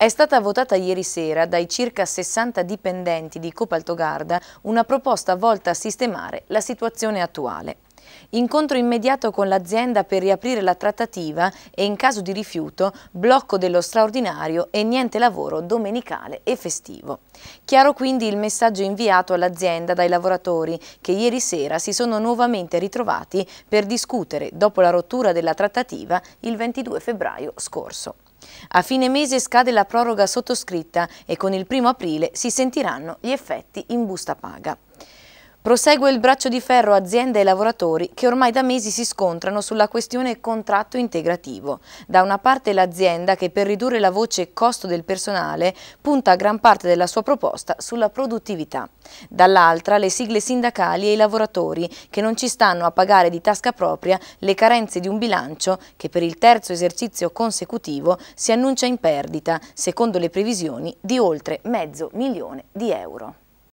È stata votata ieri sera dai circa 60 dipendenti di Copaltogarda una proposta volta a sistemare la situazione attuale. Incontro immediato con l'azienda per riaprire la trattativa e in caso di rifiuto blocco dello straordinario e niente lavoro domenicale e festivo. Chiaro quindi il messaggio inviato all'azienda dai lavoratori che ieri sera si sono nuovamente ritrovati per discutere dopo la rottura della trattativa il 22 febbraio scorso. A fine mese scade la proroga sottoscritta e con il primo aprile si sentiranno gli effetti in busta paga. Prosegue il braccio di ferro aziende e lavoratori che ormai da mesi si scontrano sulla questione contratto integrativo. Da una parte l'azienda che per ridurre la voce costo del personale punta gran parte della sua proposta sulla produttività. Dall'altra le sigle sindacali e i lavoratori che non ci stanno a pagare di tasca propria le carenze di un bilancio che per il terzo esercizio consecutivo si annuncia in perdita, secondo le previsioni, di oltre mezzo milione di euro.